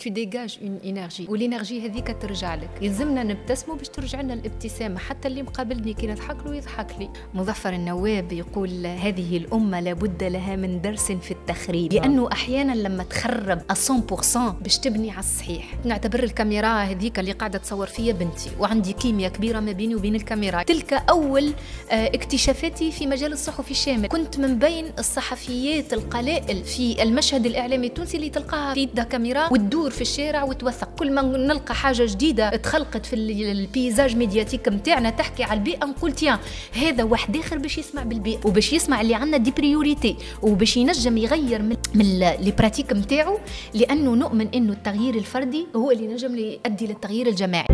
tu dégages une énergie والانرجي هذيك ترجع لك يلزمنا نبتسموا باش ترجع لنا الابتسامه حتى اللي مقابلني كي نضحك له يضحك لي مظفر النواب يقول هذه الامه لابد لها من درس في التخريب نعم. لانه احيانا لما تخرب 100% باش تبني على الصحيح نعتبر الكاميرا هذيك اللي قاعده تصور فيا بنتي وعندي كيمياء كبيره ما بيني وبين الكاميرا تلك اول آه، اكتشافاتي في مجال الصحفي الشامل كنت من بين الصحفيات القلائل في المشهد الاعلامي التونسي اللي تلقاها في يدها كاميرا وتدور تدور في الشارع وتوثق كل ما نلقى حاجه جديده تخلقت في البيزاج ميدياتيك متاعنا تحكي على البيئه نقول تيان هذا واحد اخر باش يسمع بالبيئه وباش يسمع اللي عندنا دي بريوريتي وباش ينجم يغير من, من لي براتيك نتاعو لانه نؤمن انه التغيير الفردي هو اللي نجم يؤدي للتغيير الجماعي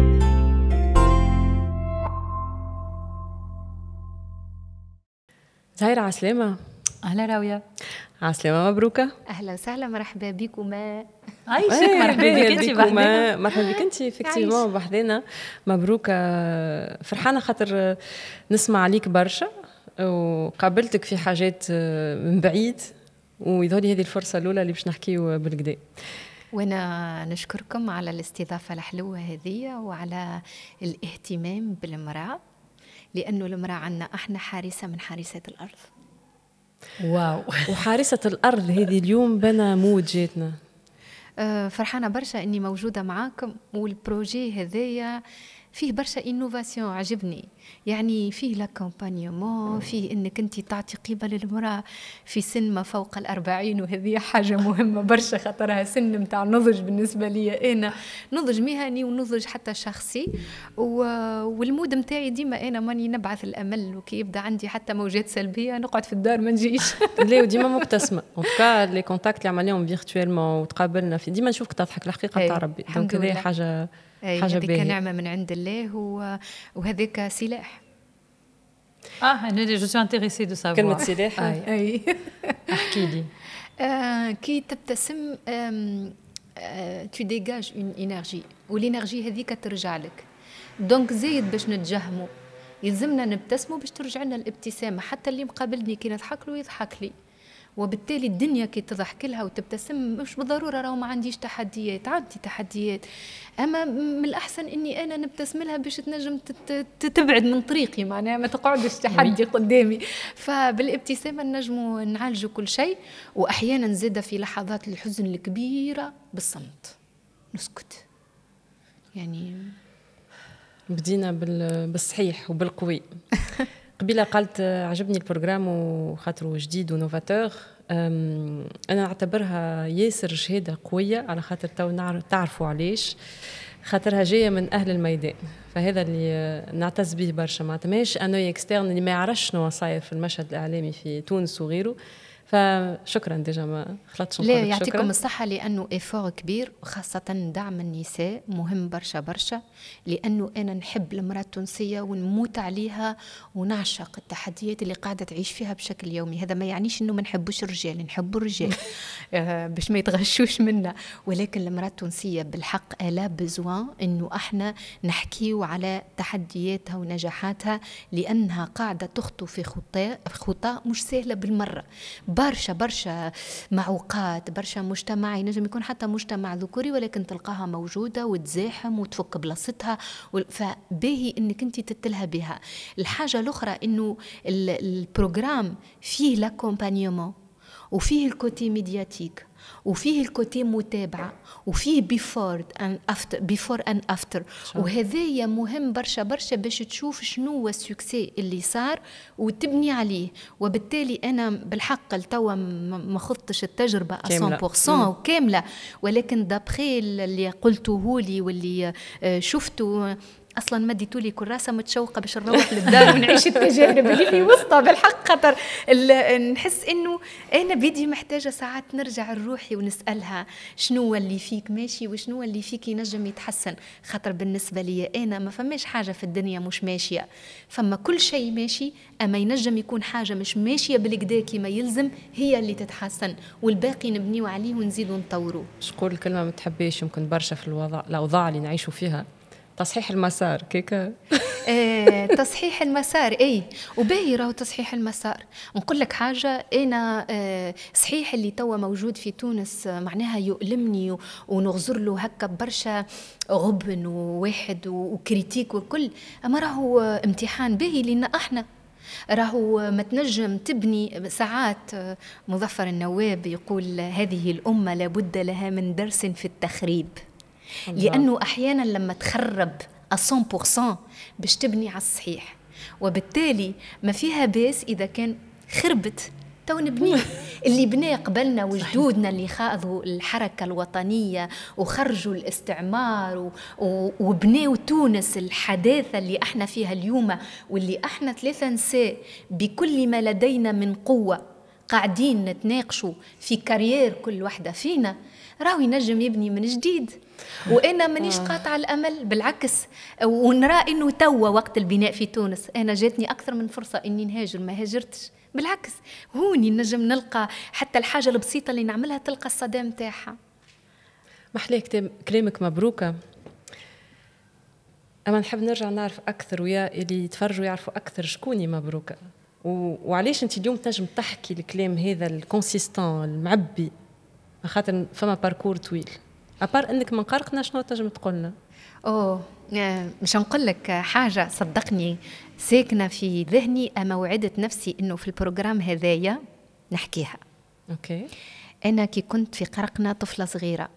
زهيرة عسلامة أهلا راوية عسلامة مبروكة أهلا وسهلا مرحبا بكما عايشك مرحبا بك مرحبا بك انت فيكتيفمون بحذينا مبروكة فرحانة خاطر نسمع عليك برشا وقابلتك في حاجات من بعيد ويظهر لي هذه الفرصة الأولى اللي باش نحكيو بالكدا وانا نشكركم على الاستضافه الحلوه هذه وعلى الاهتمام بالمراه لانه المراه عندنا احنا حارسه من حارسات الارض واو وحارسة الأرض هذه اليوم بنا مود جاتنا آه، فرحانة برشا أني موجودة معاكم والبروجي هذايا فيه برشا انوفاسيون عجبني يعني فيه لاكومبانيومون فيه انك انت تعطي قيمه للمراه في سن ما فوق الأربعين وهذه حاجه مهمه برشا خاطرها سن نتاع النضج بالنسبه لي انا نضج مهني ونضج حتى شخصي و... والمود نتاعي ديما انا ماني نبعث الامل وكي يبدا عندي حتى موجات سلبيه نقعد في الدار ما نجيش لا وديما مبتسمه ان توكا لي كونتاكت اللي عملناهم فيرتوالمون وتقابلنا في ديما نشوفك تضحك الحقيقه إيه، تاع ربي دونك هذه حاجه أي حاجه هذيك نعمه من عند الله وهذاك سلاح اه انا جو سو انتريسي دو سافوار كلمه سلاح آه، اي, أي. احكي لي آه، كي تبتسم تو ديجاج اون انرجي والانرجي هذيك ترجع لك دونك زايد باش نتجهموا يلزمنا نبتسموا باش ترجع لنا الابتسامه حتى اللي مقابلني كي نضحك له يضحك لي وبالتالي الدنيا كي تضحك لها وتبتسم مش بالضروره راهو ما عنديش تحديات عندي تحديات اما من الاحسن اني انا نبتسم لها باش تنجم تبعد من طريقي معناها ما تقعدش تحدي قدامي فبالابتسامه نجموا نعالجوا كل شيء واحيانا زاده في لحظات الحزن الكبيره بالصمت نسكت يعني بدينا بالصحيح وبالقوي قبيله قالت آه، عجبني البروغرام وخاطره جديد ونوفاتور انا اعتبرها ياسر شهاده قويه على خاطر تو تعرفوا علاش خاطرها جايه من اهل الميدان فهذا اللي آه، نعتز به برشا معناتها ماهيش انوي اكسترن اللي ما يعرفش شنو صاير في المشهد الاعلامي في تونس وغيره فشكرا ديجا ما خلطتش لا يعطيكم الصحه لانه افور كبير وخاصه دعم النساء مهم برشا برشا لانه انا نحب المراه التونسيه ونموت عليها ونعشق التحديات اللي قاعده تعيش فيها بشكل يومي هذا ما يعنيش انه ما نحبوش الرجال نحب الرجال آه، باش ما يتغشوش منا ولكن المراه التونسيه بالحق الا بزوان انه احنا نحكيو على تحدياتها ونجاحاتها لانها قاعده تخطو في خطى خطى مش سهله بالمره برشا برشا معوقات برشا مجتمع ينجم يكون حتى مجتمع ذكوري ولكن تلقاها موجوده وتزاحم وتفك بلاصتها فباهي انك انت تتلها بها الحاجه الاخرى انه البروغرام فيه لاكومبانيومون وفيه الكوتي ميدياتيك وفيه الكوتي متابعه وفيه بيفور ان افتر بيفور ان افتر وهذايا مهم برشا برشا باش تشوف شنو هو السكسي اللي صار وتبني عليه وبالتالي انا بالحق لتوا ما خضتش التجربه 100% وكامله ولكن دابخي اللي قلته لي واللي آه، شفته اصلا اديتوا لي كراسه متشوقه باش نروح للدار ونعيش التجارب اللي في وسطها بالحق خاطر نحس انه انا بيدي محتاجه ساعات نرجع لروحي ونسالها شنو اللي فيك ماشي وشنو اللي فيك ينجم يتحسن خاطر بالنسبه لي انا ما فماش حاجه في الدنيا مش ماشيه فما كل شيء ماشي اما ينجم يكون حاجه مش ماشيه بالكدا كيما يلزم هي اللي تتحسن والباقي نبنيو عليه ونزيدو نطوروه شكون الكلمه ما تحبيش يمكن برشا في الوضع الاوضاع اللي نعيشوا فيها تصحيح المسار كيكا إيه تصحيح المسار اي وباهي راهو تصحيح المسار نقول لك حاجه انا إيه صحيح اللي توا موجود في تونس معناها يؤلمني ونغزر له هكا برشا غبن وواحد وكريتيك والكل اما راهو امتحان باهي لنا احنا راهو ما تنجم تبني ساعات مظفر النواب يقول هذه الامه لابد لها من درس في التخريب لانه احيانا لما تخرب 100% باش تبني على الصحيح وبالتالي ما فيها باس اذا كان خربت تو نبنيه اللي بناه قبلنا وجدودنا اللي خاضوا الحركه الوطنيه وخرجوا الاستعمار وبناوا تونس الحداثه اللي احنا فيها اليوم واللي احنا ثلاثه نساء بكل ما لدينا من قوه قاعدين نتناقشوا في كارير كل وحده فينا راهو ينجم يبني من جديد وانا مانيش آه. قاطعه الامل بالعكس ونرى انه توا وقت البناء في تونس انا جاتني اكثر من فرصه اني نهاجر ما هاجرتش بالعكس هوني نجم نلقى حتى الحاجه البسيطه اللي نعملها تلقى الصدى نتاعها محلاه كلامك مبروكه اما نحب نرجع نعرف اكثر ويا اللي يتفرجوا يعرفوا اكثر شكوني مبروكه وعلاش انت اليوم تنجم تحكي الكلام هذا الكونسيستون المعبي خاطر فما باركور طويل ابار انك من قرقنا شنو تنجم تقول لنا اوه آه، مش نقول لك حاجه صدقني ساكنه في ذهني اما وعدت نفسي انه في البروجرام هذايا نحكيها اوكي انا كي كنت في قرقنا طفله صغيره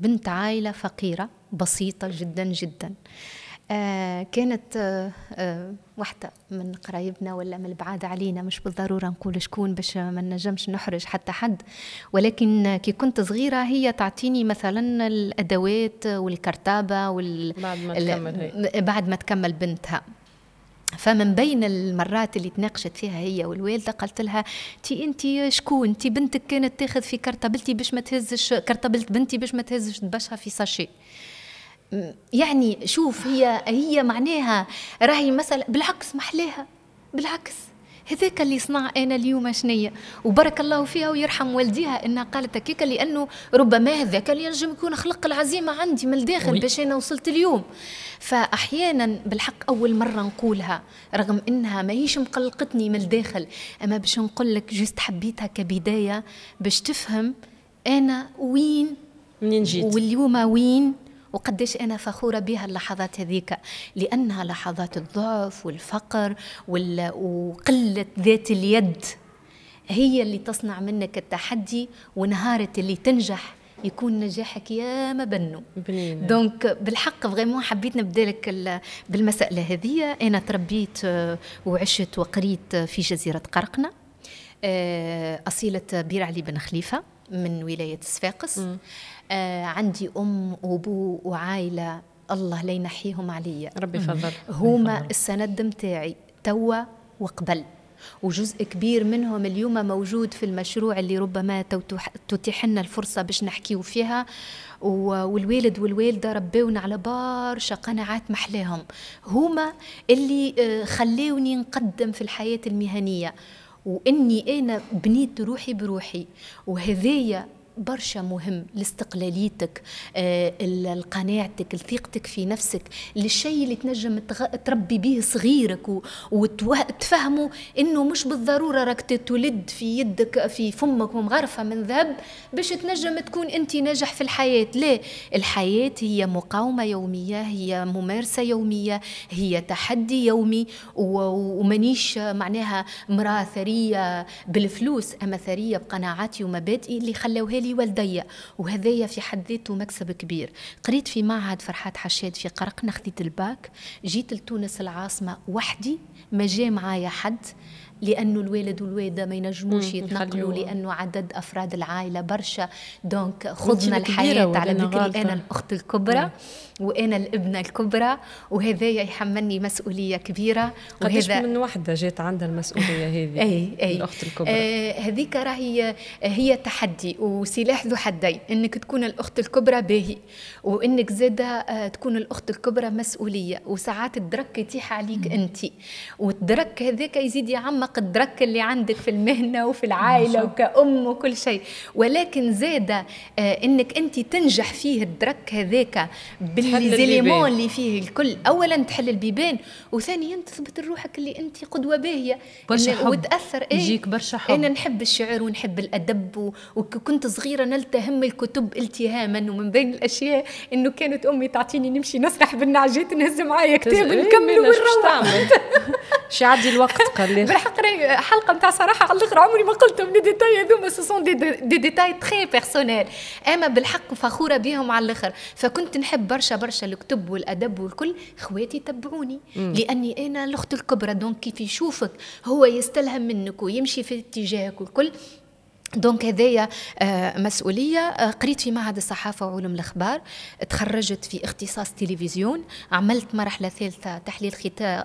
بنت عائله فقيره بسيطه جدا جدا آه آه، كانت آه، آه، واحدة من قرايبنا ولا من البعاد علينا مش بالضرورة نقول شكون باش ما نجمش نحرج حتى حد ولكن كي كنت صغيرة هي تعطيني مثلا الأدوات والكرتابة وال... بعد ما تكمل هي. بعد ما تكمل بنتها فمن بين المرات اللي تناقشت فيها هي والوالده قالت لها تي انت شكون انت بنتك كانت تاخذ في كرتابلتي باش ما تهزش كرتابلت بنتي باش ما تهزش دبشها في ساشي يعني شوف هي هي معناها راهي مثلا بالعكس محلاها بالعكس هذاك اللي صنع انا اليوم شنية وبارك الله فيها ويرحم والديها انها قالت هكاك لانه ربما هذاك اللي ينجم يكون خلق العزيمه عندي من الداخل باش انا وصلت اليوم فاحيانا بالحق اول مره نقولها رغم انها ماهيش مقلقتني من الداخل اما باش نقول لك جست حبيتها كبدايه باش تفهم انا وين منين جيت واليوم وين وقديش أنا فخورة بها اللحظات هذيك لأنها لحظات الضعف والفقر وقلة ذات اليد هي اللي تصنع منك التحدي ونهارة اللي تنجح يكون نجاحك يا ما بنو دونك بالحق فريمون حبيت نبدا لك بالمساله هذه انا تربيت وعشت وقريت في جزيره قرقنه آه، أصيلة بير علي بن خليفة من ولاية صفاقس آه، عندي أم وأبو وعائلة الله لا ينحيهم عليا ربي فضل هما السند متاعي توا وقبل وجزء كبير منهم اليوم موجود في المشروع اللي ربما تتيح لنا الفرصة باش نحكيو فيها والوالد والوالدة ربونا على برشا قناعات محلاهم هما اللي آه، خلوني نقدم في الحياة المهنية واني انا بنيت روحي بروحي وهذايا برشا مهم لاستقلاليتك آه، لقناعتك لثقتك في نفسك للشيء اللي تنجم تربي به صغيرك وتفهمه انه مش بالضروره راك تتولد في يدك في فمك ومغرفه من ذهب باش تنجم تكون انت ناجح في الحياه لا الحياه هي مقاومه يوميه هي ممارسه يوميه هي تحدي يومي ومانيش معناها مراه ثريه بالفلوس اما ثريه بقناعاتي ومبادئي اللي خلوها لي لي والدي وهذايا في حد ذاته مكسب كبير قريت في معهد فرحات حشاد في قرقنة خديت الباك جيت لتونس العاصمة وحدي ما جا معايا حد لانه الوالد والوالده ما ينجموش يتنقلوا لانه عدد افراد العائله برشا دونك خضنا الحياه على ذكر انا الاخت الكبرى مم. وانا الابنه الكبرى وهذايا يحملني مسؤوليه كبيره وهذا من وحده جات عندها المسؤوليه هذه اي اي الاخت الكبرى آه هذيك راهي آه، هي تحدي وسلاح ذو حدين انك تكون الاخت الكبرى باهي وانك زاده آه، تكون الاخت الكبرى مسؤوليه وساعات الدرك يتيح عليك انت والدرك هذاك يزيد يعمق الدرك اللي عندك في المهنه وفي العائله وكأم وكل شيء ولكن زاده آه انك انت تنجح فيه الدرك هذاك بال لي زيليمون اللي فيه الكل اولا تحل البيبان وثانيا تثبت لروحك اللي انت قدوه باهيه برشا حب وتاثر ايه يجيك برشا حب انا نحب الشعر ونحب الادب وكنت صغيره نلتهم الكتب التهاما ومن بين الاشياء انه كانت امي تعطيني نمشي نسرح بالنعجات نهز معايا كتاب إيه، نكمل ونروح شي يعدي الوقت قال لي بالحق حلقه نتاع صراحه على الاخر عمري ما قلتهم لي ديتاي هذوما سو دي ديتاي تري بيرسونيل اما بالحق فخوره بهم على الاخر فكنت نحب برشا برشا الكتب والادب والكل خواتي يتبعوني لاني انا الاخت الكبرى دونك كيف يشوفك هو يستلهم منك ويمشي في اتجاهك والكل دونك هذايا آه، مسؤوليه آه، قريت في معهد الصحافه وعلوم الاخبار تخرجت في اختصاص تلفزيون عملت مرحله ثالثه تحليل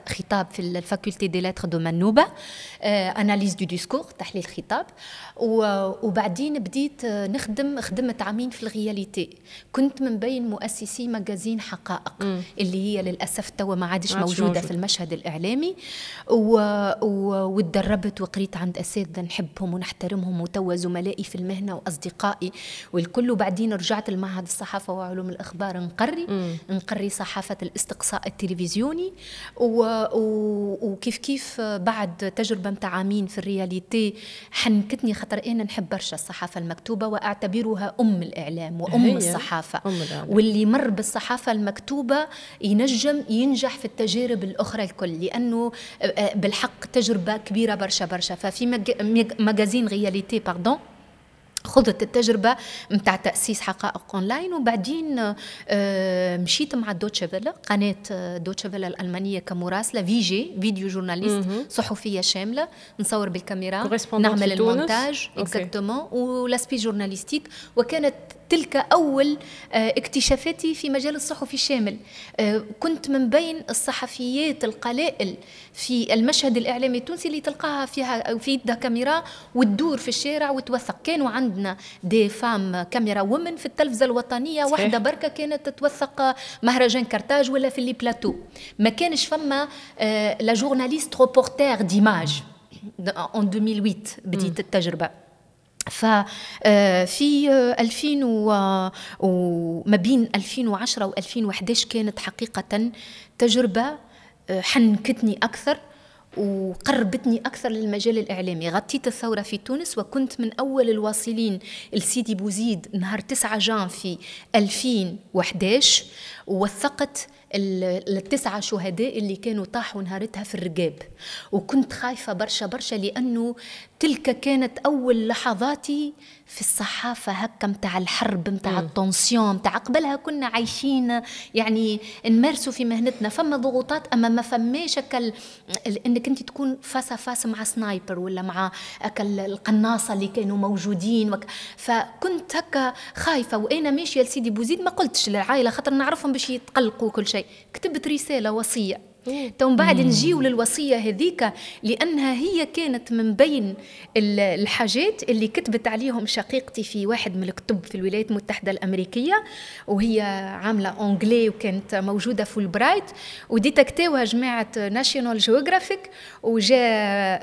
خطاب في الفاكولتي دي لاتر دو منوبه آه، اناليز دو ديسكور تحليل خطاب وبعدين بديت نخدم خدمت عامين في الغياليتي كنت من بين مؤسسي مجازين حقائق م. اللي هي للاسف توا ما عادش موجوده موجود. في المشهد الاعلامي وتدربت وقريت عند اساتذه نحبهم ونحترمهم وتوا وزملائي في المهنه واصدقائي والكل بعدين رجعت لمعهد الصحافه وعلوم الاخبار نقري مم. نقري صحافه الاستقصاء التلفزيوني و... و... وكيف كيف بعد تجربه متاع عامين في الرياليتي حنكتني خاطر انا إيه نحب برشا الصحافه المكتوبه واعتبرها ام الاعلام وام الصحافه أم واللي مر بالصحافه المكتوبه ينجم ينجح في التجارب الاخرى الكل لانه آه، آه، بالحق تجربه كبيره برشا برشا ففي مجازين رياليتي 2014 خذت التجربه نتاع تاسيس حقائق اونلاين وبعدين آه، مشيت مع دوتشيفيل قناه آه، دوتشيفيل الالمانيه كمراسله في جي فيديو جورناليست صحفيه شامله نصور بالكاميرا نعمل المونتاج اكزاكتومون ولاسبي جورناليستيك وكانت تلك أول آه، اكتشافاتي في مجال الصحفي الشامل آه، كنت من بين الصحفيات القلائل في المشهد الإعلامي التونسي اللي تلقاها فيها في يدها كاميرا وتدور في الشارع وتوثق كانوا عندنا دي فام كاميرا ومن في التلفزة الوطنية واحدة بركة كانت تتوثق مهرجان كرتاج ولا في اللي بلاتو ما كانش فما آه، لا جورناليست روبورتير ديماج ان 2008 بديت التجربه ففي 2000 وما بين 2010 و2011 كانت حقيقة تجربة آه، حنكتني أكثر وقربتني أكثر للمجال الإعلامي غطيت الثورة في تونس وكنت من أول الواصلين لسيدي بوزيد نهار 9 جان في 2011 ووثقت التسعة شهداء اللي كانوا طاحوا نهارتها في الرقاب وكنت خايفة برشا برشا لأنه تلك كانت أول لحظاتي في الصحافة هكا متاع الحرب متاع التونسيون متاع قبلها كنا عايشين يعني نمارسوا في مهنتنا فما ضغوطات أما ما فماش هكا أنك أنت تكون فاسا فاس مع سنايبر ولا مع أكل القناصة اللي كانوا موجودين وك فكنت هكا خايفة وأنا ماشية لسيدي بوزيد ما قلتش للعائلة خاطر نعرفهم باش يتقلقوا كل شيء شيء كتبت رسالة وصية تو بعد نجيو للوصيه هذيك لانها هي كانت من بين الحاجات اللي كتبت عليهم شقيقتي في واحد من الكتب في الولايات المتحده الامريكيه وهي عامله اونجلي وكانت موجوده في البرايت وديتكتاوها جماعه ناشيونال جيوغرافيك وجاء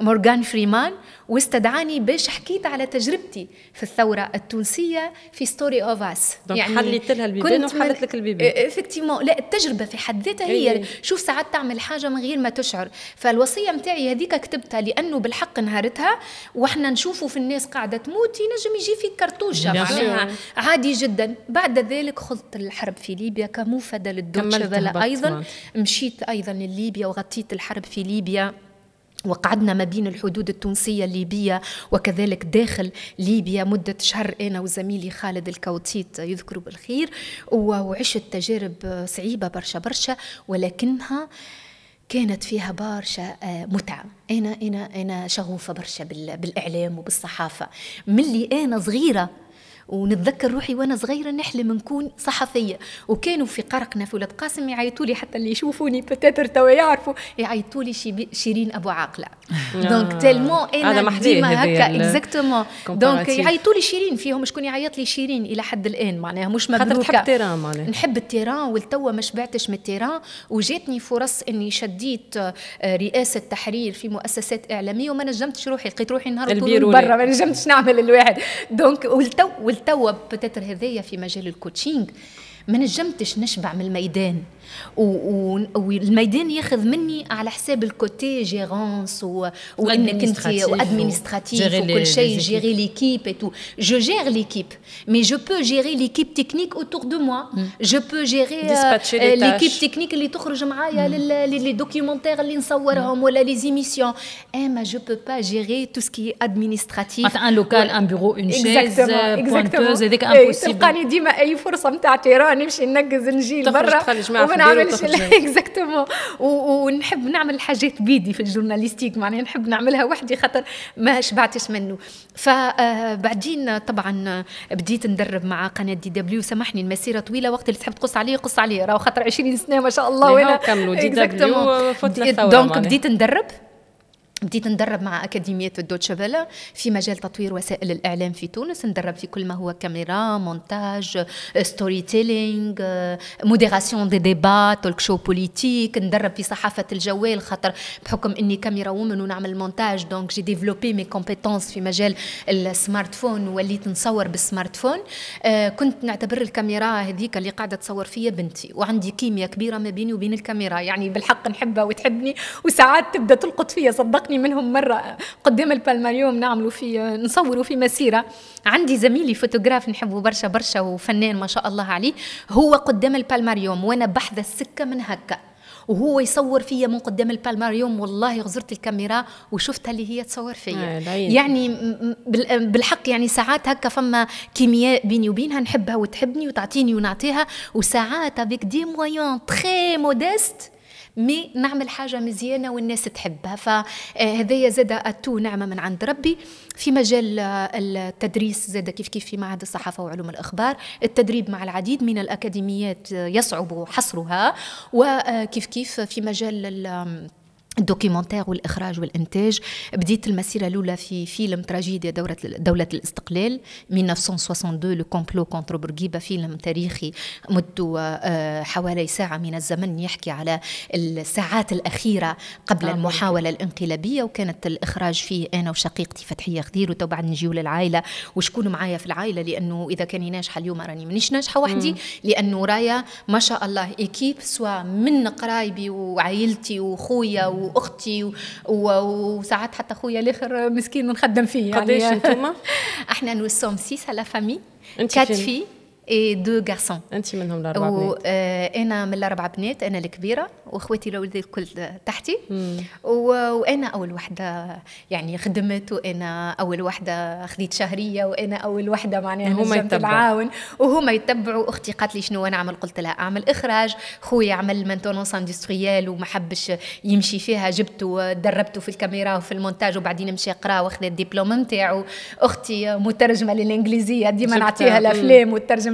مورغان فريمان واستدعاني باش حكيت على تجربتي في الثوره التونسيه في ستوري اوف اس يعني حليت لها البيبان وحلت لك البيبان افكتيمون لا التجربه في حد ذاتها هي إيه. شوف ساعات تعمل حاجه من غير ما تشعر فالوصيه نتاعي هذيك كتبتها لانه بالحق نهارتها واحنا نشوفوا في الناس قاعده تموت ينجم يجي في كرتوشه معناها عادي جدا بعد ذلك خضت الحرب في ليبيا كموفده للدوتش ايضا مشيت ايضا لليبيا وغطيت الحرب في ليبيا وقعدنا ما بين الحدود التونسية الليبية وكذلك داخل ليبيا مدة شهر أنا وزميلي خالد الكوتيت يذكر بالخير وعشت تجارب صعيبة برشا برشا ولكنها كانت فيها برشا آه، متعة أنا أنا أنا شغوفة برشا بالإعلام وبالصحافة من اللي أنا صغيرة ونتذكر روحي وانا صغيره نحلم نكون صحفيه وكانوا في قرقنا في ولاد قاسم يعيطوا لي حتى اللي يشوفوني بتاتر توا يعرفوا يعيطوا لي شيرين ابو عاقله دونك تيلمون انا ديما هكا اكزاكتومون دونك يعيطوا لي شيرين فيهم شكون يعيط لي شيرين الى حد الان معناها مش مبروكه خاطر تحب التيران معناها نحب التيران والتوا ما شبعتش من التيران وجاتني فرص اني شديت آه، رئاسه تحرير في مؤسسات اعلاميه وما نجمتش روحي لقيت روحي نهار طول برا ما نجمتش نعمل الواحد دونك والتو ولتوا بتتر هذايا في مجال الكوتشينج ما نجمتش نشبع من الميدان والميدان ياخذ مني على حساب الكوتي جيرونس و... وانك انت وادمينستراتيف وكل شيء جيري ليكيب تو جو جير ليكيب مي جو بو جيري ليكيب تكنيك اوتور دو موا جو بو جيري ليكيب تكنيك اللي تخرج معايا hmm. لي دوكيومونتير اللي نصورهم hmm. ولا لي زيميسيون اما جو بو با جيري تو سكي ادمينستراتيف ان لوكال ان بيرو اون شيز كانتوز هذيك امبوسيبل تلقاني ديما اي فرصه نتاع تيران نمشي ننقز نجي لبرا وما نعملش اكزاكتومون ونحب نعمل حاجات بيدي في الجورناليستيك معناها نحب نعملها وحدي خاطر ما شبعتش منه فبعدين آه، طبعا بديت ندرب مع قناه دي دبليو سامحني المسيره طويله وقت اللي تحب تقص عليه قص عليه راهو خاطر 20 سنه ما شاء الله وانا كملوا دي دبليو فتنا دونك بديت ندرب بديت ندرب مع أكاديمية الدوتشفيلا في مجال تطوير وسائل الإعلام في تونس ندرب في كل ما هو كاميرا مونتاج ستوري تيلينغ موديراسيون دي ديبا تولك شو بوليتيك ندرب في صحافة الجوال خاطر بحكم إني كاميرا وومن ونعمل مونتاج دونك جي ديفلوبي مي كومبيتونس في مجال السمارت فون وليت نصور بالسمارت فون آه، كنت نعتبر الكاميرا هذيك اللي قاعدة تصور فيا بنتي وعندي كيمياء كبيرة ما بيني وبين الكاميرا يعني بالحق نحبها وتحبني وساعات تبدا تلقط فيا صدقني حكي منهم مرة قدام البالماريوم نعملوا في نصوروا في مسيرة عندي زميلي فوتوغراف نحبه برشا برشا وفنان ما شاء الله عليه هو قدام البالماريوم وأنا بحذا السكة من هكا وهو يصور فيا من قدام البالماريوم والله غزرت الكاميرا وشفتها اللي هي تصور فيا آه يعني بالحق يعني ساعات هكا فما كيمياء بيني وبينها نحبها وتحبني وتعطيني ونعطيها وساعات افيك دي مويان تخي مودست مي نعمل حاجه مزيانه والناس تحبها فهذايا آه، زاد اتو نعمه من عند ربي في مجال آه، التدريس زاد كيف كيف في معهد الصحافه وعلوم الاخبار التدريب مع العديد من الاكاديميات آه، يصعب حصرها وكيف كيف في مجال الدوكيومنتير والاخراج والانتاج بديت المسيره الاولى في فيلم تراجيديا دوره دوله الاستقلال 1962 لو كومبلو كونتر بورقيبه فيلم تاريخي مدته آه، حوالي ساعه من الزمن يحكي على الساعات الاخيره قبل آه، المحاوله الانقلابيه وكانت الاخراج فيه انا وشقيقتي فتحيه خدير وتو بعد نجيو للعائله وشكون معايا في العائله لانه اذا كاني ناجحه اليوم راني مانيش ناجحه وحدي لانه رايا ما شاء الله ايكيب سوا من قرايبي وعائلتي وخويا واختي و... وساعات حتى خويا الاخر مسكين نخدم فيه يعني قداش احنا نوسوم سيس على فامي كات في اي دو غارسون انت منهم الاربع و... بنات آه، انا من الاربع بنات انا الكبيره واخواتي الاولاد الكل تحتي و... وانا اول وحده يعني خدمت وانا اول وحده خديت شهريه وانا اول وحده معناها هما التعاون وهما يتبعوا اختي قالت لي شنو نعمل قلت لها اعمل اخراج خويا عمل مانتونونس اندستريال وما حبش يمشي فيها جبته دربته في الكاميرا وفي المونتاج وبعدين مشى قرا واخذ الدبلوم نتاعو اختي مترجمه للانجليزيه ديما نعطيها الافلام والترجمه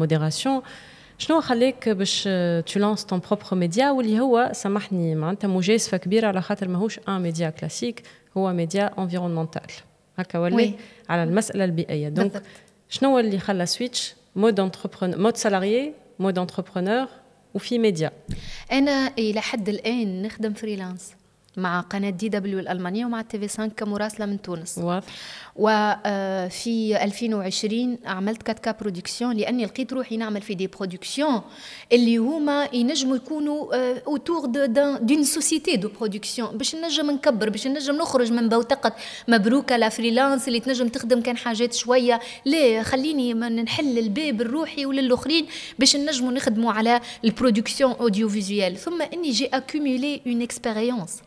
بالموديراسيون شنو خليك باش تلانس تون بروبر ميديا واللي هو سامحني معناتها مجازفه كبيره على خاطر ماهوش ان ميديا كلاسيك هو ميديا انفيرونمونتال هكا ولي على المساله البيئيه دونك شنو اللي خلى سويتش مود انتربرونور مود سالاريي مود انتربرونور وفي ميديا انا الى حد الان نخدم فريلانس مع قناة دي دبليو الألمانية ومع تي في 5 كمراسلة من تونس واضح وفي آه، 2020 عملت كاتكا برودكسيون لأني لقيت روحي نعمل في دي برودكسيون اللي هما ينجموا يكونوا اوتور دون سوسيتي دو برودكسيون باش نجم نكبر باش نجم نخرج من بوتقة مبروكة لا فريلانس اللي تنجم تخدم كان حاجات شوية لا خليني نحل الباب لروحي وللآخرين باش نجموا نخدموا على البرودكسيون اوديو فيزيال ثم اني جي اكوميلي اون اكسبيريونس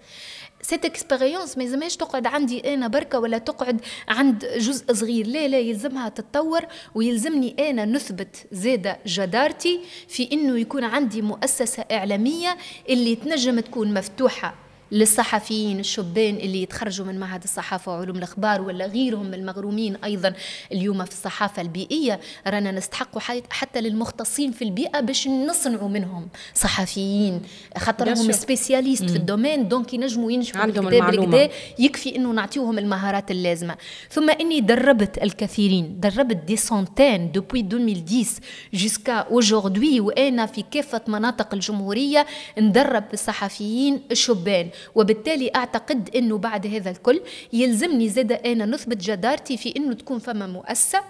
سيت اكسبيريونس ما يلزمهاش تقعد عندي انا بركه ولا تقعد عند جزء صغير لا لا يلزمها تتطور ويلزمني انا نثبت زاده جدارتي في انه يكون عندي مؤسسه اعلاميه اللي تنجم تكون مفتوحه للصحفيين الشبان اللي يتخرجوا من معهد الصحافه وعلوم الاخبار ولا غيرهم المغرومين ايضا اليوم في الصحافه البيئيه رانا نستحقوا حتى للمختصين في البيئه باش نصنعوا منهم صحفيين خاطرهم سبيسياليست في mm. الدومين دونك ينجموا ينشفوا عندهم يكفي انه نعطيوهم المهارات اللازمه ثم اني دربت الكثيرين دربت دي سونتين دوبوي 2010 جيسكا اوجوردي وانا في كافه مناطق الجمهوريه ندرب الصحفيين الشبان وبالتالي أعتقد أنه بعد هذا الكل يلزمني زاد أنا نثبت جدارتي في أنه تكون فما مؤسسة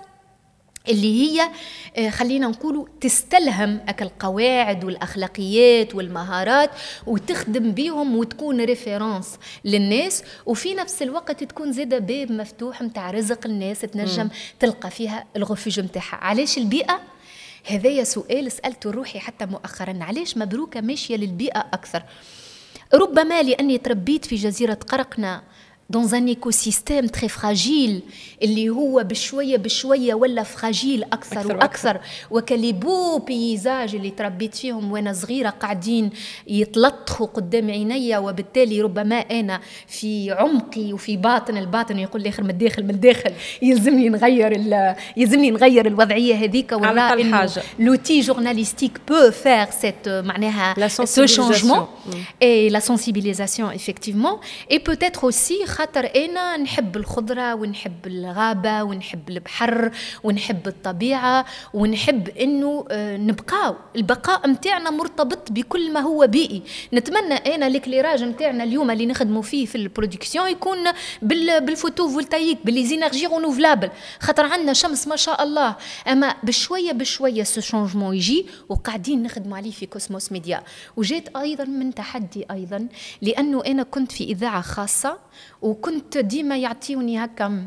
اللي هي آه، خلينا نقولوا تستلهم القواعد والاخلاقيات والمهارات وتخدم بيهم وتكون ريفيرونس للناس وفي نفس الوقت تكون زادة باب مفتوح نتاع رزق الناس تنجم م. تلقى فيها الغفج نتاعها علاش البيئه هذايا سؤال سالته روحي حتى مؤخرا علاش مبروكه ماشيه للبيئه اكثر ربما لأني تربيت في جزيرة قرقنة دون ان ايكوسيستيم تري فراجيل اللي هو بشويه بشويه ولا فراجيل اكثر, أكثر واكثر وكلي بو بيزاج اللي تربيت فيهم وانا صغيره قاعدين يتلطخوا قدام عيني وبالتالي ربما انا في عمقي وفي باطن الباطن يقول لي اخر من الداخل من الداخل يلزمني نغير يلزمني نغير الوضعيه هذيك ولا حاجه لوتي جورناليستيك بو فير سيت معناها سو شونجمون اي لا سونسيبيليزاسيون ايفيكتيفمون اي بوتيتر اوسي خاطر انا نحب الخضره ونحب الغابه ونحب البحر ونحب الطبيعه ونحب انه آه، نبقاو البقاء نتاعنا مرتبط بكل ما هو بيئي نتمنى انا ليكليراج نتاعنا اليوم اللي نخدموا فيه في البرودكسيون يكون بالفوتوفولتايك بالليزينرجي رونوفلابل خاطر عندنا شمس ما شاء الله اما بشويه بشويه سو شونجمون يجي وقاعدين نخدموا عليه في كوسموس ميديا وجات ايضا من تحدي ايضا لانه انا كنت في اذاعه خاصه وكنت ديما يعطيوني هكا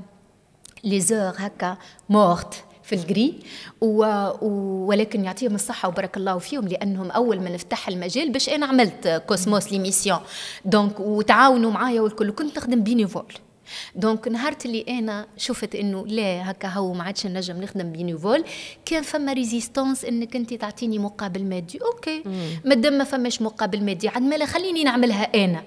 لي زور هكا مورت في الجري و... و... ولكن يعطيهم الصحة وبارك الله فيهم لأنهم أول ما نفتح المجال باش أنا عملت كوسموس ليميسيون دونك وتعاونوا معايا والكل كنت نخدم بينيفول دونك نهارت اللي انا شفت انه لا هكا هو ما عادش نجم نخدم بينيفول كان فما ريزيستونس انك انت تعطيني مقابل مادي اوكي مادام ما فماش مقابل مادي عاد مالا خليني نعملها انا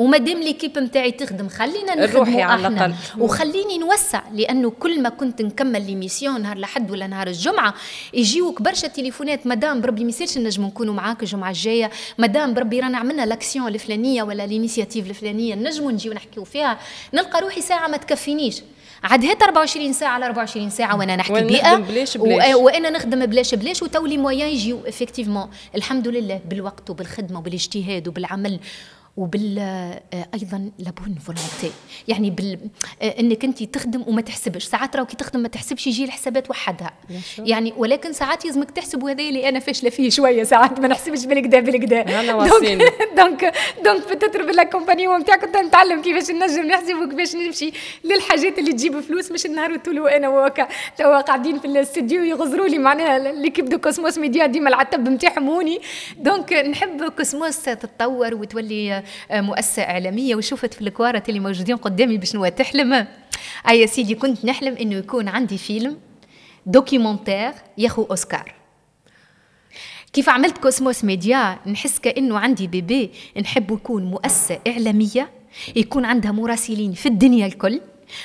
ومادام ليكيب نتاعي تخدم خلينا نخدموا على الاقل وخليني نوسع لانه كل ما كنت نكمل ليميسيون نهار الاحد ولا نهار الجمعه يجيوك برشا تليفونات مدام بربي ما يصيرش نجم نكونوا معاك الجمعه الجايه مدام بربي رانا عملنا لاكسيون الفلانيه ولا لينيسياتيف الفلانيه نجم نجيو نحكيو فيها نلقى روحي ساعه ما تكفينيش عاد هات 24 ساعه على 24 ساعه وانا نحكي بيئه بلاش بلاش. وانا نخدم بلاش بلاش وتولي مويان يجيو افكتيفمون الحمد لله بالوقت وبالخدمه وبالاجتهاد وبالعمل وبال آه، ايضا لابون فولونتي يعني بال... آه، انك انت تخدم وما تحسبش ساعات كي تخدم ما تحسبش يجي الحسابات وحدها يعني ولكن ساعات يلزمك تحسب وهذا اللي انا فاشله فيه شويه ساعات ما نحسبش بالكدا بالكدا دونك دونك دونك بتتر بالاكومبانيون نتاعك نتعلم كيفاش نجم نحسب وكيفاش نمشي للحاجات اللي تجيب فلوس مش النهار وتولو انا وكا توا قاعدين في الاستديو يغزروا لي معناها ليكيب دو كوسموس ميديا ديما العتب نتاعهم هوني دونك نحب كوسموس تتطور وتولي مؤسسه اعلاميه وشفت في الكوارت اللي موجودين قدامي بشنو تحلم اي سيدي كنت نحلم انه يكون عندي فيلم دوكيومونتير ياخو اوسكار كيف عملت كوسموس ميديا نحس كانه عندي بيبي نحب يكون مؤسسه اعلاميه يكون عندها مراسلين في الدنيا الكل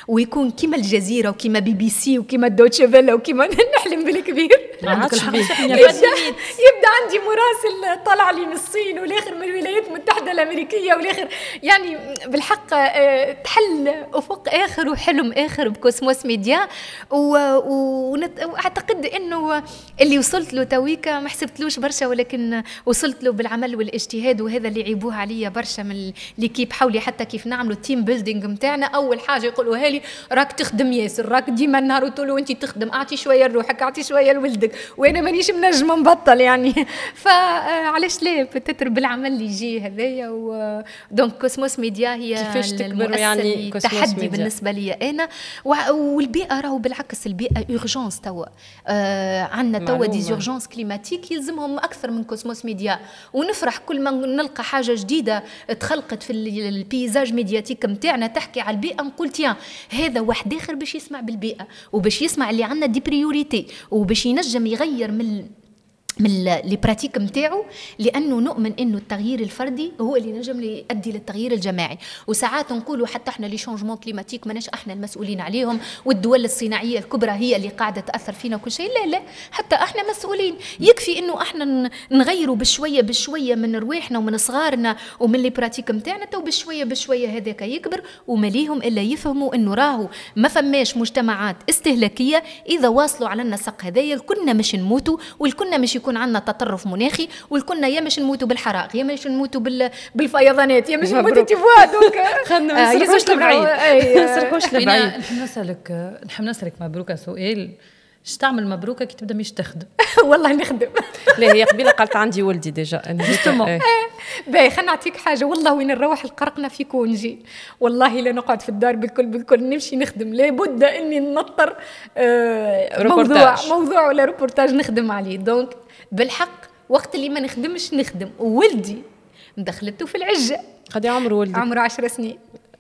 ويكون كيما الجزيره وكيما بي بي سي وكيما دوتشي فيلا وكيما نحلم بالكبير نعم، نعم، يبدا عندي مراسل طلع لي من الصين والاخر من الولايات المتحده الامريكيه والاخر يعني بالحق آه، تحل افق اخر وحلم اخر بكوسموس ميديا واعتقد انه اللي وصلت له تويكا ما حسبتلوش برشا ولكن وصلت له بالعمل والاجتهاد وهذا اللي يعيبوه عليا برشا من ليكيب حولي حتى كيف نعملوا التيم بيلدينغ نتاعنا اول حاجه يقولوا قالوها لي راك تخدم ياسر راك ديما النهار وطول وانت تخدم اعطي شويه لروحك اعطي شويه لولدك وانا مانيش منجم نبطل يعني فعلاش آه، لا بتتر بالعمل اللي يجي هذايا و دونك كوسموس ميديا هي كيفاش تكبر يعني تحدي ميديا. بالنسبه لي انا والبيئه راهو بالعكس البيئه اورجونس توا آه عندنا توا دي زورجونس كليماتيك يلزمهم اكثر من كوسموس ميديا ونفرح كل ما نلقى حاجه جديده تخلقت في البيزاج ميدياتيك نتاعنا تحكي على البيئه نقول تيان هذا واحد اخر باش يسمع بالبيئه وباش يسمع اللي عندنا دي بريوريتي وباش ينجم يغير من من لي براتيك نتاعو لانه نؤمن انه التغيير الفردي هو اللي نجم يؤدي للتغيير الجماعي وساعات نقولوا حتى احنا لي شونجمون كليماتيك ماناش احنا المسؤولين عليهم والدول الصناعيه الكبرى هي اللي قاعده تاثر فينا وكل شيء لا لا حتى احنا مسؤولين يكفي انه احنا نغيروا بشويه بشويه من رواحنا ومن صغارنا ومن لي براتيك نتاعنا تو بشويه بشويه هذاك يكبر ليهم الا يفهموا انه راهو ما فماش مجتمعات استهلاكيه اذا واصلوا على النسق هذايا الكلنا مش نموتوا والكلنا مش يكون عندنا تطرف مناخي والكلنا يا مش نموتوا بالحرائق يا مش نموتوا بال... بالفيضانات يا مش نموتوا تيفوا دونك خلنا ما آه، نسرقوش لبعيد ما نسرقوش لبعيد نحب نسالك نحب نسالك مبروكه سؤال اش تعمل مبروكه كي تبدا مش تخدم والله نخدم لا هي قبيله قالت عندي ولدي ديجا جوستومون إيه. إيه. باهي خلينا نعطيك حاجه والله وين نروح القرقنا في كونجي والله لا نقعد في الدار بالكل بالكل نمشي نخدم لابد اني ننطر آه موضوع موضوع ولا روبورتاج نخدم عليه دونك بالحق وقت اللي ما نخدمش نخدم وولدي مدخلته في العجه قد عمره ولدي عمره 10 سنين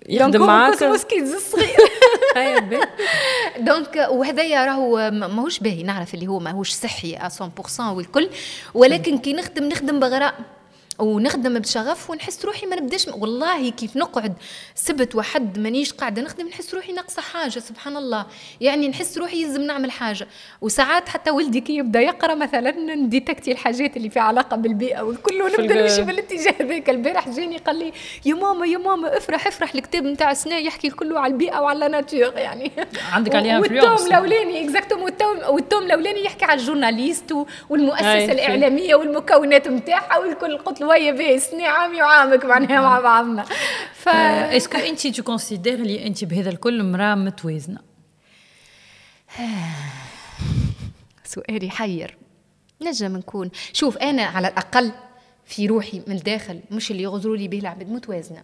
يخدم معاك صغير الصغير دونك وهذايا راهو ماهوش باهي نعرف اللي هو ماهوش صحي 100% والكل ولكن كي نخدم نخدم بغرام ونخدم بشغف ونحس روحي ما نبداش والله كيف نقعد سبت وحد مانيش قاعده نخدم نحس روحي ناقصه حاجه سبحان الله يعني نحس روحي لازم نعمل حاجه وساعات حتى ولدي كي يبدا يقرا مثلا نديتكتي الحاجات اللي في علاقه بالبيئه والكل ونبدا نمشي بالاتجاه هذاك البارح جاني قال لي يا ماما يا ماما افرح افرح الكتاب نتاع سنا يحكي كله على البيئه وعلى الناتور يعني عندك عليها والتوم الاولاني اكزاكتوم والتوم الاولاني يحكي على الجورناليست والمؤسسه الاعلاميه والمكونات نتاعها والكل قلت شويه سني عامي يعامك معناها نعم مع بعضنا ف آه، اسكو انت تو كونسيدير لي انت بهذا الكل مراه متوازنه آه، سؤالي حير نجم نكون شوف انا على الاقل في روحي من الداخل مش اللي يغزروا لي به العباد متوازنه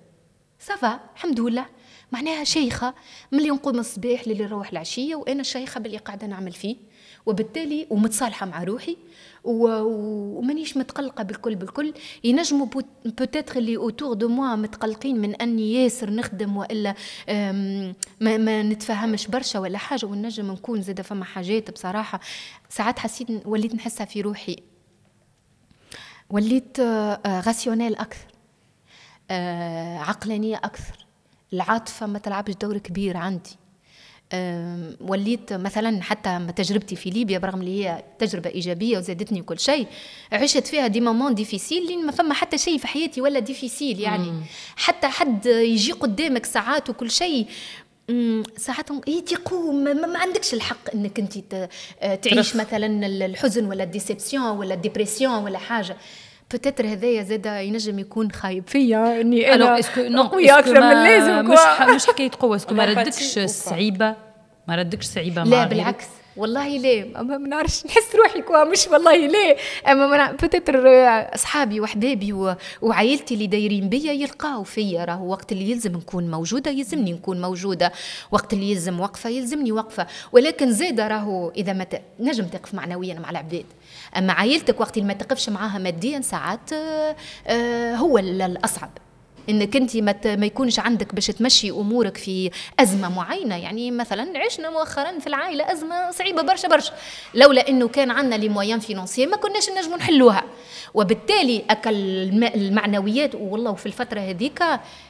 صفا الحمد لله معناها شيخه ملي نقوم الصباح للي نروح العشيه وانا شيخه باللي قاعده نعمل فيه وبالتالي ومتصالحه مع روحي ومانيش متقلقه بالكل بالكل ينجموا بوتيتر اللي اوتور دو موا متقلقين من اني ياسر نخدم والا ما, ما نتفهمش برشا ولا حاجه ونجم نكون زاده فما حاجات بصراحه ساعات حسيت وليت نحسها في روحي وليت غاسيونيل آه، آه، اكثر آه، عقلانيه اكثر العاطفه ما تلعبش دور كبير عندي وليت مثلا حتى تجربتي في ليبيا برغم اللي هي تجربة إيجابية وزادتني كل شيء عشت فيها دي مومون ديفيسيل لين ما فما حتى شيء في حياتي ولا ديفيسيل يعني مم. حتى حد يجي قدامك ساعات وكل شيء ساعات اي تقوم ما, ما عندكش الحق انك انت آه، تعيش مثلا الحزن ولا الديسيبسيون ولا الديبرسيون ولا حاجه بوتيتر هذايا زاد ينجم يكون خايب فيا اني انا قوية اكثر من لازم مش مش حكايه قوه اسكو ما ردكش صعيبه ما ردكش صعيبه لا بالعكس والله لا اما ما نعرفش نحس روحي كوا مش والله لا اما ما بتتر اصحابي وحبابي و... وعائلتي اللي دايرين بيا يلقاو فيا راهو وقت اللي يلزم نكون موجوده يلزمني نكون موجوده وقت اللي يلزم وقفه يلزمني وقفه ولكن زاده راهو اذا ما ت... نجم تقف معنويا مع العباد اما عائلتك وقت اللي ما تقفش معاها ماديا ساعات آه، آه، هو الاصعب انك انت ما, ما يكونش عندك باش تمشي امورك في ازمه معينه يعني مثلا عشنا مؤخرا في العائله ازمه صعيبه برشا برشا لولا انه كان عندنا لي مويان فينونسيي ما كناش نجموا نحلوها وبالتالي اكل المعنويات والله في الفتره هذيك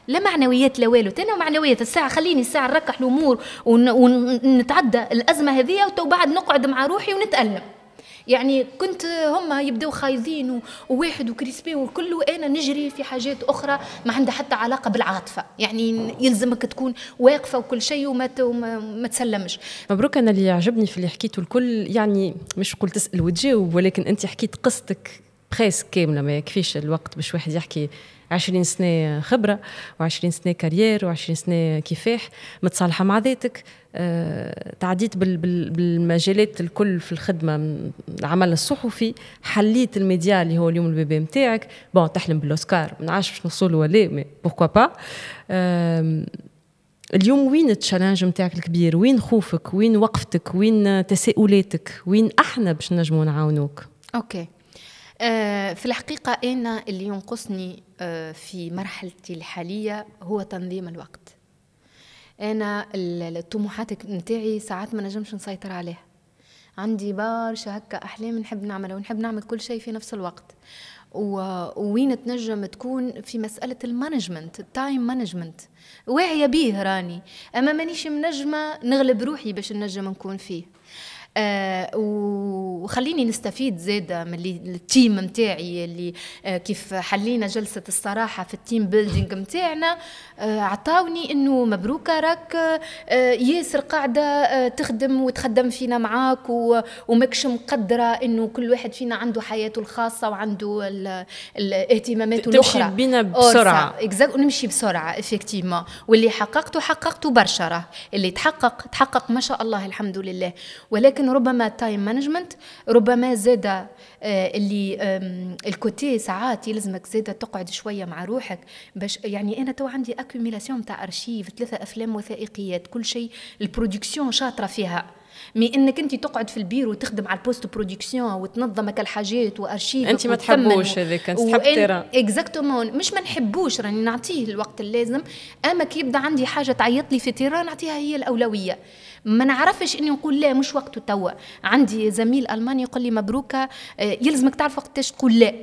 لا معنويات لا والو انا معنويات الساعه خليني الساعه نركح الامور ونتعدى الازمه هذه وتو بعد نقعد مع روحي ونتالم يعني كنت هما يبداو خايضين وواحد وكريسبي والكل وانا نجري في حاجات اخرى ما عندها حتى علاقه بالعاطفه يعني يلزمك تكون واقفه وكل شيء وما ما تسلمش مبروك انا اللي عجبني في اللي حكيته الكل يعني مش قلت تسال وتجاوب ولكن انت حكيت قصتك بريس كامله ما يكفيش الوقت باش واحد يحكي 20 سنه خبره و20 سنه كارير و20 سنه كفاح متصالحه مع ذاتك آه، تعديت بالمجالات الكل في الخدمه العمل الصحفي حليت الميديا اللي هو اليوم البيبي نتاعك بون تحلم بالاوسكار ما نعرفش باش نوصلوا ولا مي با اليوم وين التشالنج نتاعك الكبير وين خوفك وين وقفتك وين تساؤلاتك وين احنا باش نجمو نعاونوك اوكي okay. آه، في الحقيقة أنا اللي ينقصني آه، في مرحلتي الحالية هو تنظيم الوقت أنا الطموحات نتاعي ساعات ما نجمش نسيطر عليها عندي برشا هكا أحلام نحب نعملها ونحب نعمل كل شيء في نفس الوقت وين تنجم تكون في مسألة المانجمنت التايم مانجمنت واعية بيه راني أما مانيش منجمة نغلب روحي باش نجم نكون فيه آه، وخليني نستفيد زادة من التيم نتاعي اللي آه، كيف حلينا جلسه الصراحه في التيم بيلدينغ نتاعنا آه، عطاوني انه مبروكه راك ياسر قاعده تخدم وتخدم فينا معاك وماكش مقدره انه كل واحد فينا عنده حياته الخاصه وعنده الاهتمامات الاخرى تمشي بينا بسرعه اكزاكت ونمشي بسرعه افكتيفمون واللي حققته حققته برشا اللي تحقق تحقق ما شاء الله الحمد لله ولكن ولكن ربما تايم مانجمنت ربما زاد آه، اللي الكوتي ساعات يلزمك زاد تقعد شويه مع روحك باش يعني انا تو عندي اكوميلاسيون تاع ارشيف ثلاثه افلام وثائقيات كل شيء البرودكسيون شاطره فيها مي انك انت تقعد في البير وتخدم على البوست برودكسيون وتنظم الحاجات وارشيف انت ما تحبوش هذاك تحب ترى اكزاكتومون مش ما نحبوش راني نعطيه الوقت اللازم اما كي يبدا عندي حاجه تعيط لي في تيران نعطيها هي الاولويه ما نعرفش اني نقول لا مش وقته توا عندي زميل الماني يقول لي مبروكه آه، يلزمك تعرف وقتاش تقول لا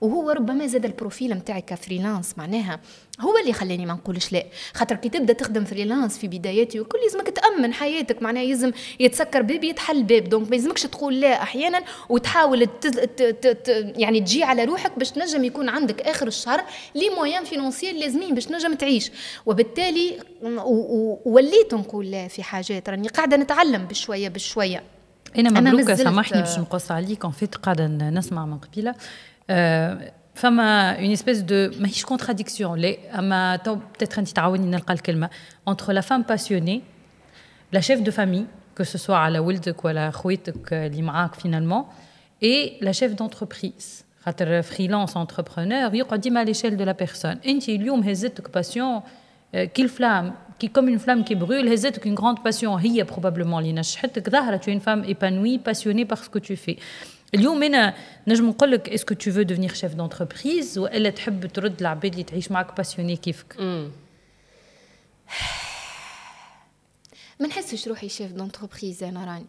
وهو ربما زاد البروفيل نتاعي كفريلانس معناها هو اللي خلاني ما نقولش لا خاطر كي تبدا تخدم فريلانس في بداياتي وكل لازمك تامن حياتك معناها يزم يتسكر باب يتحل باب دونك ما يلزمكش تقول لا احيانا وتحاول تز... ت... ت... ت... يعني تجي على روحك باش تنجم يكون عندك اخر الشهر لي مويان فينونسيير لازمين باش تنجم تعيش وبالتالي و... و... وليت نقول لا في حاجات راني قاعده نتعلم بشويه بشويه انا مملوكه سامحني باش نقص عليك اون فيت قاعده نسمع من قبيله Euh, une espèce de contradiction entre la femme passionnée, la chef de famille, que ce soit à la wilde ou à la chouette, finalement, et la chef d'entreprise. Freelance entrepreneur, il y a de la personne. Il y a une passion euh, qui comme une flamme qui brûle, une grande passion. Il probablement une Tu es une femme épanouie, passionnée par ce que tu fais. اليوم انا نجم نقول لك اسكو تو فو ديفنيغ شيف دونتربريز والا تحب ترد العباد اللي تعيش معك باسيوني كيفك ما نحسش روحي شيف دونتربريز انا راني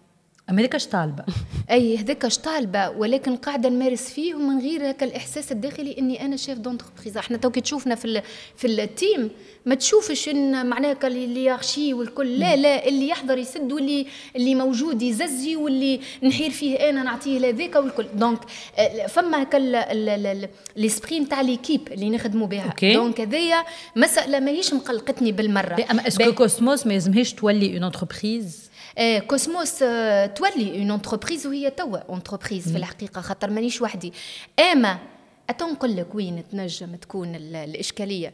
امريكاش طالبه اي هذاكاش طالبه ولكن قاعده نمارس فيه ومن غير هكا الاحساس الداخلي اني انا شيف دونتربريز احنا تو كي تشوفنا في في التيم ما تشوفش ان معناها يغشي والكل لا لا اللي يحضر يسد واللي اللي موجود يززي واللي نحير فيه انا نعطيه لذاك والكل دونك آه، فما هكا ليسبري نتاع ليكيب اللي نخدموا بها دونك هذايا مساله ماهيش مقلقتني بالمره اما اسكو كوسموس ما يلزمهاش تولي اون انتربريز إيه، كوسموس إيه، تولي اون انتربريز وهي توا انتربريز في الحقيقه خاطر مانيش وحدي اما نقول لك وين تنجم تكون الاشكاليه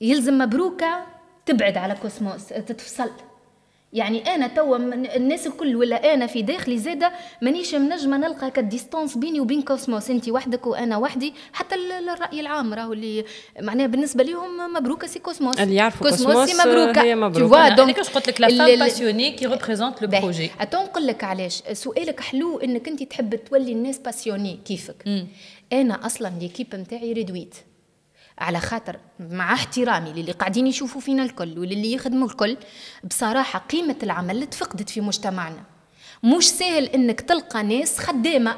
يلزم مبروكه تبعد على كوسموس تتفصل يعني انا توا الناس الكل ولا انا في داخلي زاده مانيش منجمه نلقى كديستانس بيني وبين كوسموس انت وحدك وانا وحدي حتى الراي العام راهو اللي معناها بالنسبه لهم مبروكه سي كوسموس اللي يعرفوا كوسموس, كوسموس سي مبروكه هي مبروكه انا دونك قلت لك لا فام باسيوني كي ريبريزونت لو بروجي اتو نقول لك علاش سؤالك حلو انك انت تحب تولي الناس باسيوني كيفك م. انا اصلا ليكيب نتاعي ريدويت على خاطر مع احترامي للي قاعدين يشوفوا فينا الكل وللي يخدموا الكل بصراحه قيمه العمل تفقدت في مجتمعنا مش سهل انك تلقى ناس خدامه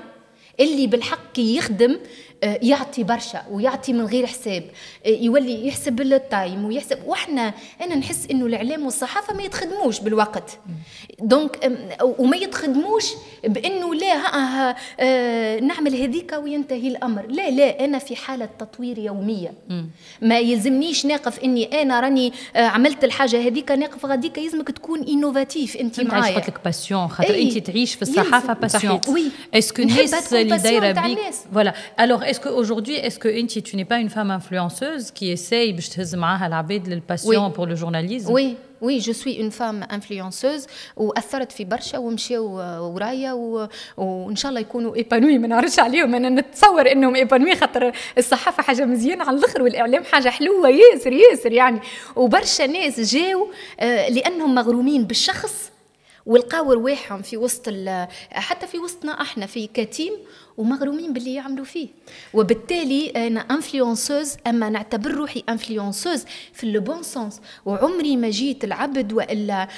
اللي بالحق يخدم آه، يعطي برشا ويعطي من غير حساب آه، يولي يحسب التايم ويحسب واحنا انا نحس انه الاعلام والصحافه ما يتخدموش بالوقت دونك وما يتخدموش بانه لا ها ها آه، نعمل هذيك وينتهي الامر لا لا انا في حاله تطوير يوميه ما يلزمنيش ناقف اني انا راني عملت الحاجه هذيك ناقف غاديك يلزمك تكون انوفاتيف انت معايا قلت لك باسيون خاطر إيه. انت تعيش في الصحافه باسيون اسكو الناس اللي دايره بيك فوالا الوغ est-ce qu'aujourd'hui, est-ce que Inti, tu n'es pas une femme influenceuse qui essaye de la passion pour le journalisme Oui, وي جو سوي اون فام انفلونسوز واثرت في برشا ومشاو ورايا و... وان شاء الله يكونوا ايبانوي ما نعرفش عليهم انا نتصور انهم ايبانوي خاطر الصحافه حاجه مزيانه على الاخر والاعلام حاجه حلوه ياسر ياسر يعني وبرشا ناس جاو لانهم مغرومين بالشخص ولقاو رواحهم في وسط حتى في وسطنا احنا في كتيم ومغرومين باللي يعملوا فيه وبالتالي انا انفلونسوز اما نعتبر روحي انفلونسوز في لو بون سونس وعمري ما جيت العبد والا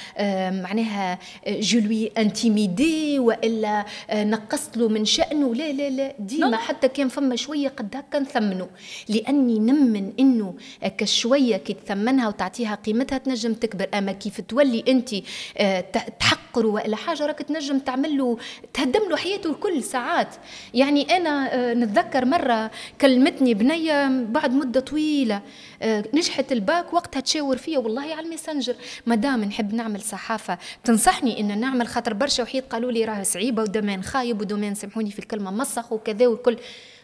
معناها جلوي انتيميدي والا آه، نقصت له من شانه لا لا لا ديما حتى كان فما شويه قد هكا نثمنه لاني نمن انه كشويه كي تثمنها وتعطيها قيمتها تنجم تكبر اما كيف تولي انت آه، تحقق تحقره والا حاجه راك تنجم تعمل له تهدم له حياته الكل ساعات يعني انا آه، نتذكر مره كلمتني بنيه بعد مده طويله آه، نجحت الباك وقتها تشاور فيا والله على الميسنجر مدام نحب نعمل صحافه تنصحني ان نعمل خاطر برشا وحيد قالوا لي راه صعيبه ودومين خايب ودومين سامحوني في الكلمه مسخ وكذا والكل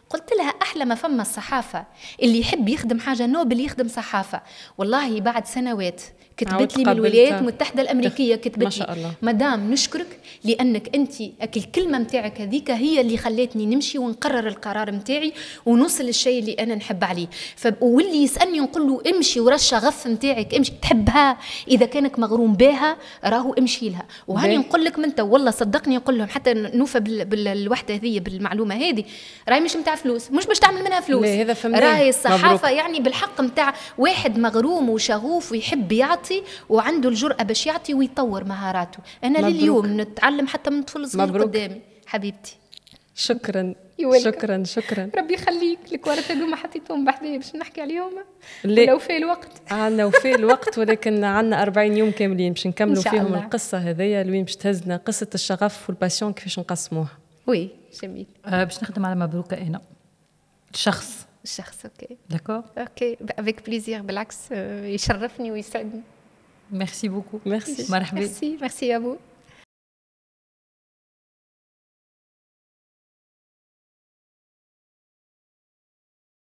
قلت لها احلى ما فما الصحافه اللي يحب يخدم حاجه نوبل يخدم صحافه والله بعد سنوات كتبت لي من الولايات المتحده الامريكيه كتبت ما شاء الله مدام نشكرك لانك انت الكلمه نتاعك هذيك هي اللي خلاتني نمشي ونقرر القرار نتاعي ونوصل للشيء اللي انا نحب عليه واللي يسالني نقول له امشي ورا غف نتاعك امشي تحبها اذا كانك مغروم بها راهو امشي لها وهاني نقول لك من تو والله صدقني نقول لهم حتى نوفى بالوحده هذه بالمعلومه هذه راهي مش نتاع فلوس مش باش تعمل منها فلوس هذا راهي الصحافه مبروك. يعني بالحق نتاع واحد مغروم وشغوف ويحب يعطي يعطي وعنده الجرأة باش يعطي ويطور مهاراته أنا مبروك. لليوم نتعلم حتى من طفل صغير قدامي حبيبتي شكرا يولك. شكرا شكرا ربي يخليك الكوارث هذوما حطيتهم بحذايا باش نحكي عليهم لو في الوقت عندنا وفي الوقت ولكن عندنا 40 يوم كاملين باش نكملوا فيهم الله. القصه هذيا لوين باش تهزنا قصه الشغف والباسيون كيفاش نقسموها وي جميل آه باش نخدم على مبروكه انا الشخص الشخص اوكي داكور اوكي افيك بليزير بالعكس آه، يشرفني ويسعدني Merci beaucoup. Merci. Merci, à vous.